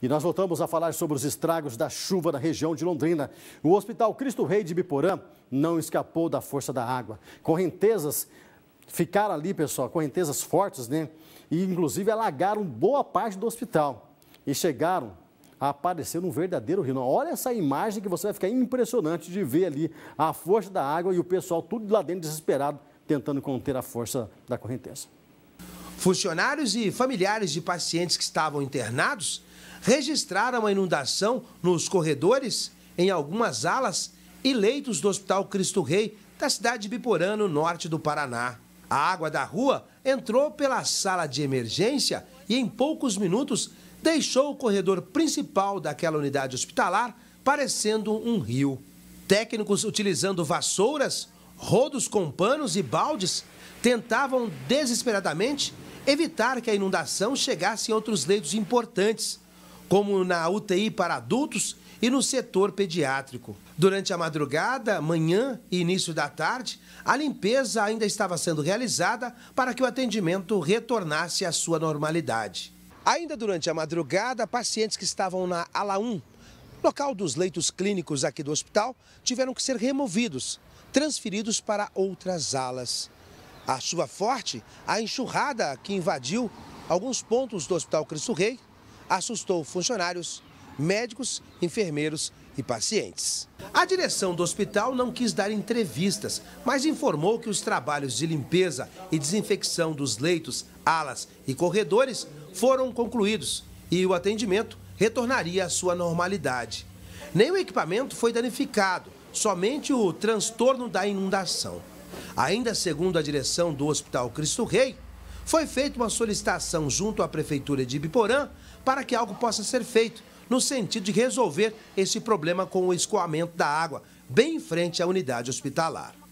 E nós voltamos a falar sobre os estragos da chuva na região de Londrina. O Hospital Cristo Rei de Biporã não escapou da força da água. Correntezas ficaram ali, pessoal, correntezas fortes, né? E inclusive alagaram boa parte do hospital. E chegaram a aparecer um verdadeiro rio. Olha essa imagem que você vai ficar impressionante de ver ali a força da água e o pessoal tudo lá dentro desesperado tentando conter a força da correnteza. Funcionários e familiares de pacientes que estavam internados registraram a inundação nos corredores, em algumas alas e leitos do Hospital Cristo Rei da cidade de Biporã, no norte do Paraná. A água da rua entrou pela sala de emergência e, em poucos minutos, deixou o corredor principal daquela unidade hospitalar parecendo um rio. Técnicos utilizando vassouras, rodos com panos e baldes tentavam desesperadamente evitar que a inundação chegasse em outros leitos importantes, como na UTI para adultos e no setor pediátrico. Durante a madrugada, manhã e início da tarde, a limpeza ainda estava sendo realizada para que o atendimento retornasse à sua normalidade. Ainda durante a madrugada, pacientes que estavam na ala 1, local dos leitos clínicos aqui do hospital, tiveram que ser removidos, transferidos para outras alas. A chuva forte, a enxurrada que invadiu alguns pontos do Hospital Cristo Rei, assustou funcionários, médicos, enfermeiros e pacientes. A direção do hospital não quis dar entrevistas, mas informou que os trabalhos de limpeza e desinfecção dos leitos, alas e corredores foram concluídos e o atendimento retornaria à sua normalidade. Nem o equipamento foi danificado, somente o transtorno da inundação. Ainda segundo a direção do Hospital Cristo Rei, foi feita uma solicitação junto à Prefeitura de Ibiporã para que algo possa ser feito no sentido de resolver esse problema com o escoamento da água, bem em frente à unidade hospitalar.